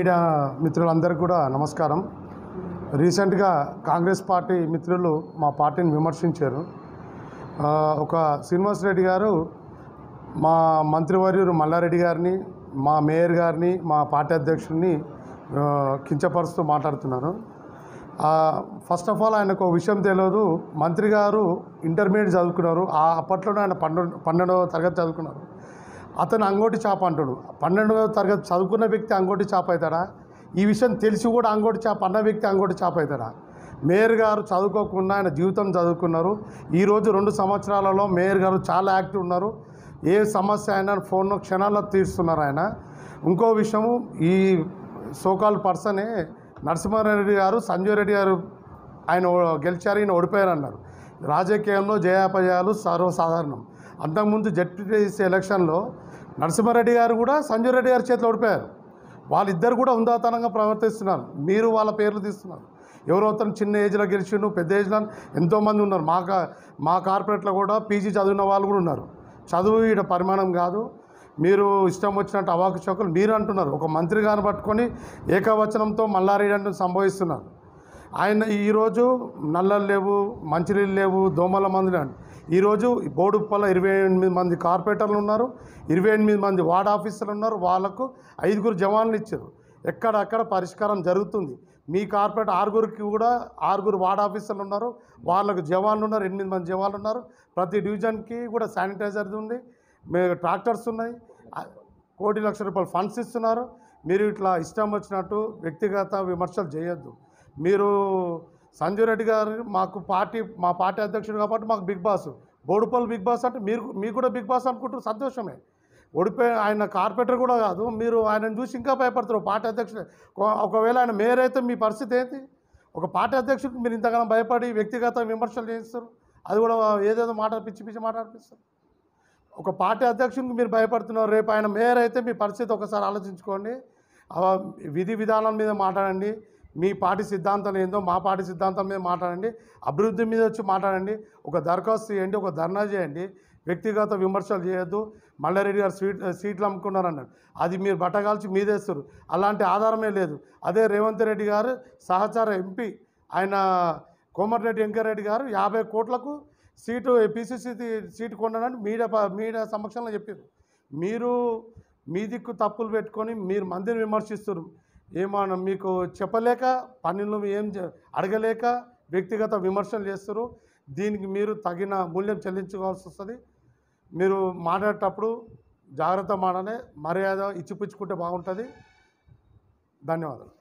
media మిత్రులందరికీ కూడా నమస్కారం రీసెంట్గా కాంగ్రెస్ పార్టీ మిత్రులు మా పార్టీని విమర్శించారు ఒక శ్రీనివాస్ రెడ్డి గారు మా మంత్రివర్యులు మల్లారెడ్డి గారిని మా మేయర్ గారిని మా పార్టీ అధ్యక్షుడిని కించపరుస్తూ మాట్లాడుతున్నారు ఫస్ట్ ఆఫ్ ఆల్ ఆయనకు విషయం తెలియదు మంత్రి గారు ఇంటర్మీడియట్ చదువుకున్నారు ఆ అప్పట్లోనే ఆయన పన్నెండు పన్నెండవ తరగతి చదువుకున్నారు అతను అంగోటి చేప అంటాడు పన్నెండవ తరగతి చదువుకున్న వ్యక్తి అంగోటి చేప అవుతాడా ఈ విషయం తెలిసి కూడా అంగోటి చేప అన్న వ్యక్తి అంగోటి చేప అవుతాడా మేయర్ గారు చదువుకోకుండా ఆయన జీవితం చదువుకున్నారు ఈరోజు రెండు సంవత్సరాలలో మేయర్ గారు చాలా యాక్టివ్ ఉన్నారు ఏ సమస్య అయినా ఫోన్ను క్షణాల్లో తీరుస్తున్నారు ఆయన ఇంకో విషయము ఈ సోకాల్ పర్సనే నరసింహారెడ్డి గారు సంజయ్ రెడ్డి గారు ఆయన గెలిచారు ఈయన ఓడిపోయారు అన్నారు రాజకీయంలో జయాపజయాలు సర్వసాధారణం అంతకుముందు జడ్పీటీసీ ఎలక్షన్లో నరసింహారెడ్డి గారు కూడా సంజయ్ రెడ్డి గారి చేతిలో ఓడిపోయారు వాళ్ళిద్దరు కూడా ఉందాతనంగా ప్రవర్తిస్తున్నారు మీరు వాళ్ళ పేర్లు తీస్తున్నారు ఎవరో అతను చిన్న ఏజ్లో గెలిచిండు పెద్ద ఏజ్లో ఎంతోమంది ఉన్నారు మా మా కార్పొరేట్లో కూడా పీజీ చదివిన వాళ్ళు కూడా ఉన్నారు చదువు ఇక్కడ పరిమాణం కాదు మీరు ఇష్టం వచ్చినట్టు అవాకు చౌకలు మీరు అంటున్నారు ఒక మంత్రి గాను పట్టుకొని ఏకవచనంతో మల్లారెడ్డి అంటూ సంభవిస్తున్నారు ఆయన ఈరోజు నల్లలు లేవు మంచినీళ్ళు లేవు దోమల మందులు అని ఈరోజు బోడుప్పల ఇరవై ఎనిమిది మంది కార్పొరేటర్లు ఉన్నారు ఇరవై ఎనిమిది మంది వార్డ్ ఆఫీసర్లు ఉన్నారు వాళ్ళకు ఐదుగురు జవాన్లు ఇచ్చారు ఎక్కడక్కడ పరిష్కారం జరుగుతుంది మీ కార్పొరేట్ ఆరుగురికి కూడా ఆరుగురు వార్డ్ ఆఫీసర్లు ఉన్నారు వాళ్ళకు జవాన్లు ఉన్నారు ఎనిమిది మంది జవాన్లు ఉన్నారు ప్రతి డివిజన్కి కూడా శానిటైజర్ ఉంది ట్రాక్టర్స్ ఉన్నాయి కోటి లక్ష రూపాయలు ఫండ్స్ ఇస్తున్నారు మీరు ఇట్లా ఇష్టం వచ్చినట్టు వ్యక్తిగత విమర్శలు చేయొద్దు మీరు సంజయ్ రెడ్డి గారు మాకు పార్టీ మా పార్టీ అధ్యక్షుడు కాబట్టి మాకు big boss Boduppalli big boss అంటే మీరు మీకు కూడా బిగ్ బాస్ అనుకుంటారు సంతోషమే ఓడిపోయి ఆయన కార్పొరేటర్ కూడా కాదు మీరు ఆయనను చూసి ఇంకా భయపడతారు పార్టీ అధ్యక్షుడు ఒకవేళ ఆయన మేయర్ అయితే మీ పరిస్థితి ఏంటి ఒక పార్టీ అధ్యక్షుడికి మీరు ఇంతగానో భయపడి వ్యక్తిగత విమర్శలు చేస్తారు అది కూడా ఏదేదో మాట పిచ్చి పిచ్చి మాట్లాడిపిస్తారు ఒక పార్టీ అధ్యక్షునికి మీరు భయపడుతున్నారు రేపు ఆయన మేయర్ అయితే మీ పరిస్థితి ఒకసారి ఆలోచించుకోండి విధి విధానం మీద మాట్లాడండి మీ పార్టీ సిద్ధాంతం ఏందో మా పార్టీ సిద్ధాంతం మీద మాట్లాడండి అభివృద్ధి మీద వచ్చి మాట్లాడండి ఒక దరఖాస్తు చేయండి ఒక ధర్నా చేయండి వ్యక్తిగత విమర్శలు చేయొద్దు మల్లారెడ్డి గారు సీట్ సీట్లు అమ్ముకున్నారు అన్నాడు అది మీరు బట్టగాల్చి మీదేస్తారు అలాంటి ఆధారమే లేదు అదే రేవంత్ రెడ్డి గారు సహచార ఎంపీ ఆయన కోమటిరెడ్డి వెంకరెడ్డి గారు యాభై కోట్లకు సీటు పిసిసి సీటు కొన్నాడని మీడియా మీడియా సమక్షంలో చెప్పారు మీరు మీ దిక్కు తప్పులు పెట్టుకొని మీరు మందిని విమర్శిస్తున్నారు ఏమన్నా మీకు చెప్పలేక పనులు ఏం అడగలేక వ్యక్తిగత విమర్శలు చేస్తారు దీనికి మీరు తగిన మూల్యం చెల్లించుకోవాల్సి వస్తుంది మీరు మాట్లాడేటప్పుడు జాగ్రత్త మాటనే మర్యాద ఇచ్చిపుచ్చుకుంటే బాగుంటుంది ధన్యవాదాలు